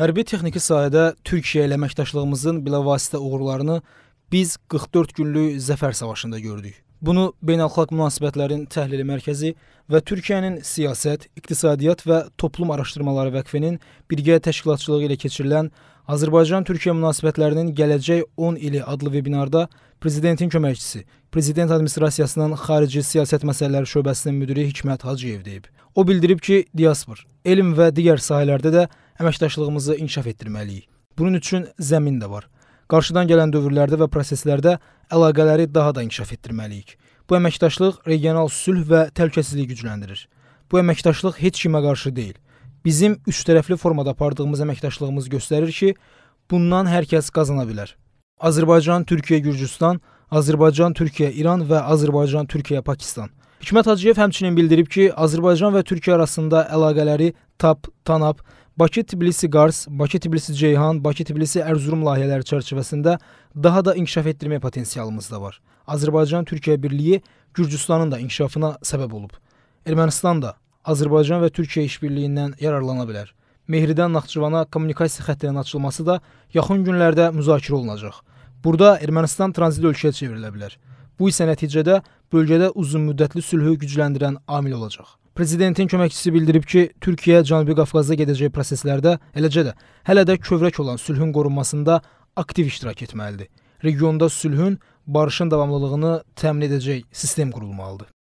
Hərbi texniki sahədə Türkiyə ilə əməkdaşlığımızın bilavasitə uğurlarını biz 44 günlük zəfər savaşında gördük. Bunu Beynəlxalq Münasibətlərin Təhlili Mərkəzi və Türkiyənin Siyasət, İqtisadiyyat və Toplum Araşdırmaları Vəqfinin birgə təşkilatçılığı ilə keçirilən Azərbaycan-Türkiyə münasibətlərinin gələcək 10 ili adlı vebinarda prezidentin köməkçisi, prezident administrasiyasının xarici siyasət məsələləri şöbəsinin müdiri Hikmət Hacıyev deyib. O bildirib ki, diaspor, elm və digər sahələrdə də əməkdaşlığımızı inkişaf etdirməliyik. Bunun üçün zəmin də var. Qarşıdan gələn dövrlərdə və proseslərdə əlaqələri daha da inkişaf etdirməliyik. Bu əməkdaşlıq regional sülh və təhlükəsizliyi gücləndirir. Bu əməkdaşlıq heç kimə qarşı deyil. Bizim üç tərəfli formada apardığımız əməkdaşlığımız göstərir ki, bundan hər kəs qazana bilər. Azərbaycan, Türkiyə, Gürcüstan, Azərbaycan, Türkiyə, İran və Azərbaycan, Türkiyə, Pakistan Hikmət Hacıyev həmçinin bildirib ki, Azərbaycan və Türkiyə arasında əlaqələri TAP, TANAP, Bakı-Tbilisi-Qars, Bakı-Tbilisi-Ceyhan, Bakı-Tbilisi-Ərzurum layihələri çərçivəsində daha da inkişaf etdirmək potensialımız da var. Azərbaycan-Türkiyə birliyi Gürcüstanın da inkişafına səbəb olub. Ermənistan da Azərbaycan və Türkiyə işbirliyindən yararlana bilər. Mehridən Naxçıvana kommunikasiya xəttinin açılması da yaxın günlərdə müzakirə olunacaq. Burada Ermənistan tranzit ölkəyə çevrilə bilər. Bu isə nəticədə bölgədə uzunmüddətli sülhü gücləndirən amil olacaq. Prezidentin köməkçisi bildirib ki, Türkiyə Cənubi Qafqazda gedəcək proseslərdə, eləcə də hələ də kövrək olan sülhün qorunmasında aktiv iştirak etməlidir. Regionda sülhün, barışın davamlılığını təmin edəcək sistem qurulmalıdır.